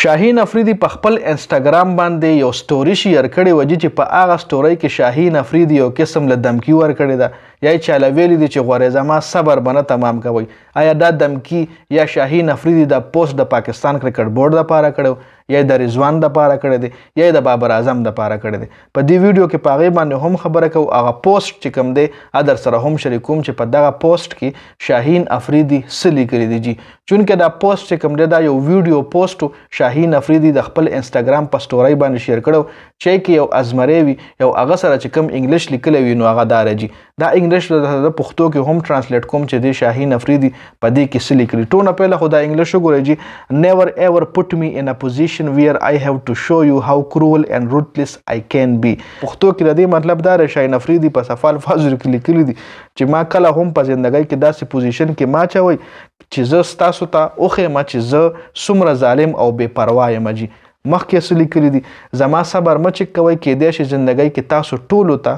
شاهین افریدي په خپل انستګرام باندې یو ستوري شیر کړی و چې په هغه ستوري کې شاهین افریدي یو قسم له دمکی ور کړی ده یا چاله ویلی دی چې غوړې زما صبر بنه تمام کوي آیا دا دمکی یا شاهي نفری د پوسټ د پاکستان کرکټ بورډ د پاره کړو یا د رضوان د پاره کړی دی یا د بابر اعظم د پاره کړی دی په دې ویډیو کې پاغه باندې هم خبره کو هغه پوسټ چې کوم دی ادر سره هم شریکوم چې په دغه پوسټ کې شاهین افریدی سلی کړی دی جی چونکه دا پوسټ چې کوم دی دا یو ویډیو پوسټ شاهین افریدی د خپل انستګرام په سټوري باندې شیر کړو چې کې یو ازمری وي یو هغه سره چې کوم انګلیش لیکلی وي نو هغه دا راځي دا انګلیش د پښتو کې هم ترانسلیټ کوم چې د شاهي نفریدي په دې کې څه لیکلي ټونه په لخوا دا انګلیش وګورئ چې never ever put me in a position where I have to show you how cruel and ruthless I can be پښتو کې د دې مطلب دا ر شاهي نفریدي په سفال فازو کې لیکلي دي چې ما کله هم په ژوندۍ کې داسې پوزیشن کې ما چوي چې زه ستاسو ته اوخه ما چې زه سمره ظالم او بے پروا یم جی مخکې څه لیکلي دي زما صبر مچ کوي کېدای شي ژوندۍ کې تاسو ټولو ته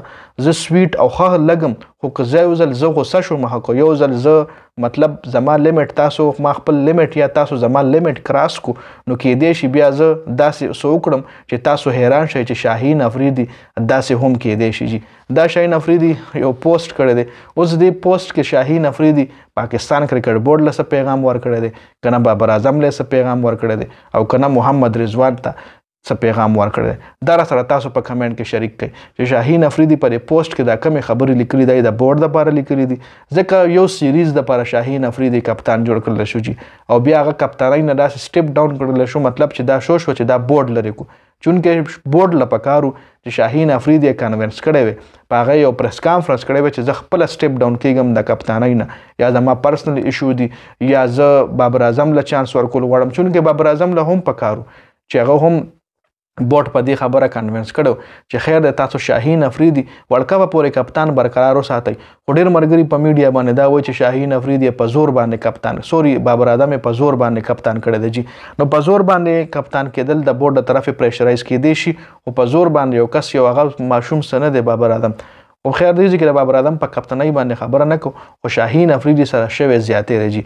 زه سویټ او ښه لګم خو که زه یو ځل زه غوسه شوم هکو یو ځل زه مطلب زما لیمټ تاسو ما خپل لیمټ یا تاسو زما لیمټ کراس کو نو کې دې شي بیا زه داسې سو کړم چې تاسو حیران شئ چې شاهین افریدي داسې هم کې دې شي جی دا شاهین افریدي یو پوسټ کړی دی اوس دې پوسټ کې شاهین افریدي پاکستان کرکټ بورډ لسه پیغام ورکړی دی کنه بابر اعظم لسه پیغام ورکړی دی او کنه محمد رضوان ته څه پیغام ورکړی دا را سره تاسو په کمنټ کې شریک کړئ چې شاهین افریدي پر پوسټ کې دا کمی خبرې لیکلي دی د بورډ لپاره لیکلي دي ځکه یو سیریز د لپاره شاهین افریدي کپتان جوړ کړل شو جی او بیا هغه کپتانۍ نه داسې سټیپ ډاون کړل شو مطلب چې دا شو شو چې دا بورډ لري کو چونکې بورډ لپاره چې شاهین افریدی کانفرنس کړي وي په هغه یو پریس کانفرنس کړي وي چې زه خپل سټیپ ډاون کیږم د کپتانۍ نه یا زما پرسنل ایشو دي یا زه بابر اعظم له چانس ورکول غواړم چونکې بابر اعظم له هم پکارو چې هغه هم بوټ په دې خبره کنوینس کړو چې خیر د تاسو شاهین افریدي ورکپ پورې کپتان برقرار وساتي خو ډیر مرګري په میډیا باندې دا وایي چې شاهین افریدي په زور باندې کپتان سوري بابر اعظم په زور باندې کپتان کړی دی جی نو په زور باندې کپتان کېدل د بورډ طرفه پریشرایز کېدې شي او په زور باندې یو کس یو هغه ماشوم سند بابر اعظم خو خیر دی چې د بابر اعظم په کپتنۍ باندې خبره نه کو خو شاهین افریدي سره شوه زیاتې راځي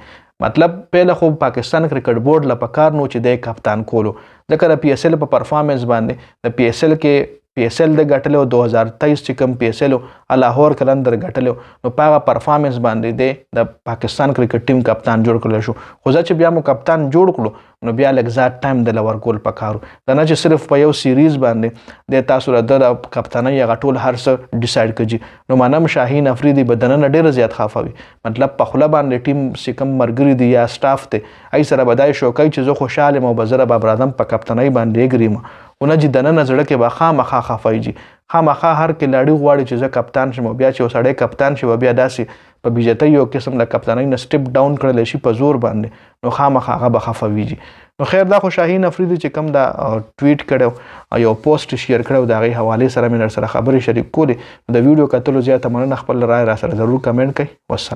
مطلب پهله خو پاکستان کرکټ بورډ لپاره کار نو چې د کپتان کولو ځکه د پی اس ال په پرفارمنس باندې د پی اس ال کې پی ایس ایل د ګټلو 2023 چې کوم پی ایس ایل لاهور کلندر ګټلو نو پاغه پرفارمنس باندې دی د پاکستان کرکټ ټیم کپتان جوړ کړل شو خو چې بیا مو کپتان جوړ کړو نو بیا لږ ځات ټایم د لور کول پکارو دا نه چې صرف په یو سیریز باندې د تاسو را د کپتانۍ غټول هر څه ډیسایډ کړي نو منم شاهین افریدی بدنن ډیر زیات خافوي مطلب په خله باندې ټیم سکم مرګري دی یا سټاف ته ای سره بدای شو کوي چې زه خوشاله مو بزره بابرادم په کپتانۍ باندې ګریم ونه چې دننه زړه کې به خامخا خفایږي خامخا هر کلاړي غواړي چې زه کپتان شم بیا چې وسړی کپتان شي بیا داسې په بيجته یو قسم له کپتانۍ نه سټپ ډاون کړل شي په زور باندې نو خامخا هغه به خفويږي نو خیر دا خو شاهین افریدي چې کم دا ټویټ کړو یو پوسټ شیر کړو دا غي حواله سره مې سره خبرې شریک کولې د ویډیو کتلو زیاته مننه خپل رائے را سره ضرور کمنټ کړئ والسلام